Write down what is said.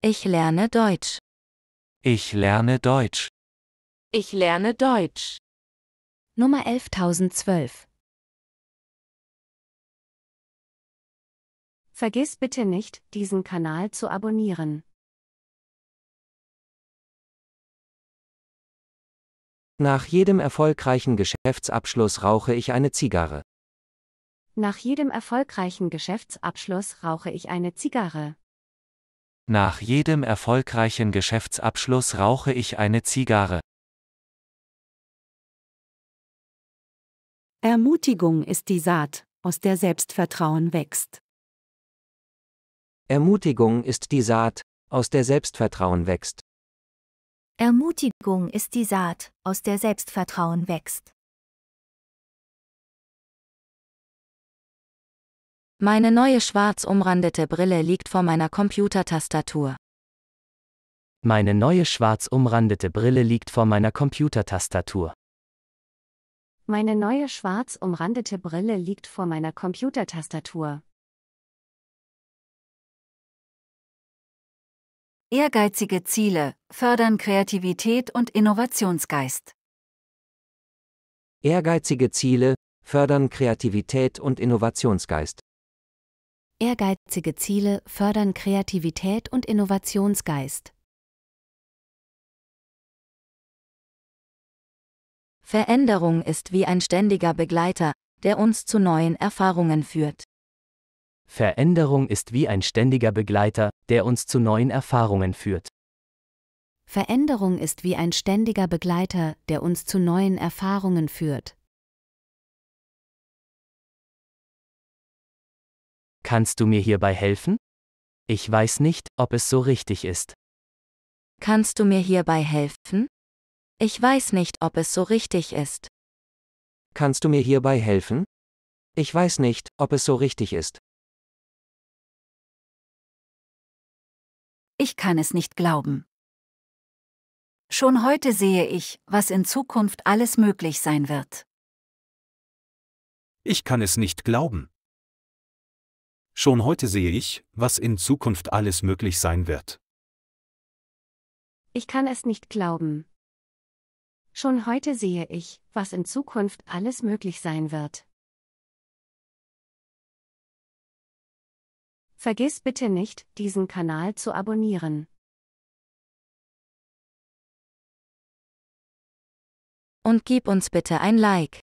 Ich lerne Deutsch. Ich lerne Deutsch. Ich lerne Deutsch. Nummer 11012. Vergiss bitte nicht, diesen Kanal zu abonnieren. Nach jedem erfolgreichen Geschäftsabschluss rauche ich eine Zigarre. Nach jedem erfolgreichen Geschäftsabschluss rauche ich eine Zigarre. Nach jedem erfolgreichen Geschäftsabschluss rauche ich eine Zigarre. Ermutigung ist die Saat, aus der Selbstvertrauen wächst. Ermutigung ist die Saat, aus der Selbstvertrauen wächst. Ermutigung ist die Saat, aus der Selbstvertrauen wächst. Meine neue schwarz umrandete Brille liegt vor meiner Computertastatur. Meine neue schwarz umrandete Brille liegt vor meiner Computertastatur. Meine neue schwarz umrandete Brille liegt vor meiner Computertastatur. Ehrgeizige Ziele fördern Kreativität und Innovationsgeist. Ehrgeizige Ziele fördern Kreativität und Innovationsgeist. Ehrgeizige Ziele fördern Kreativität und Innovationsgeist. Veränderung ist wie ein ständiger Begleiter, der uns zu neuen Erfahrungen führt. Veränderung ist wie ein ständiger Begleiter, der uns zu neuen Erfahrungen führt. Veränderung ist wie ein ständiger Begleiter, der uns zu neuen Erfahrungen führt. Kannst du mir hierbei helfen? Ich weiß nicht, ob es so richtig ist. Kannst du mir hierbei helfen? Ich weiß nicht, ob es so richtig ist. Kannst du mir hierbei helfen? Ich weiß nicht, ob es so richtig ist. Ich kann es nicht glauben. Schon heute sehe ich, was in Zukunft alles möglich sein wird. Ich kann es nicht glauben. Schon heute sehe ich, was in Zukunft alles möglich sein wird. Ich kann es nicht glauben. Schon heute sehe ich, was in Zukunft alles möglich sein wird. Vergiss bitte nicht, diesen Kanal zu abonnieren. Und gib uns bitte ein Like.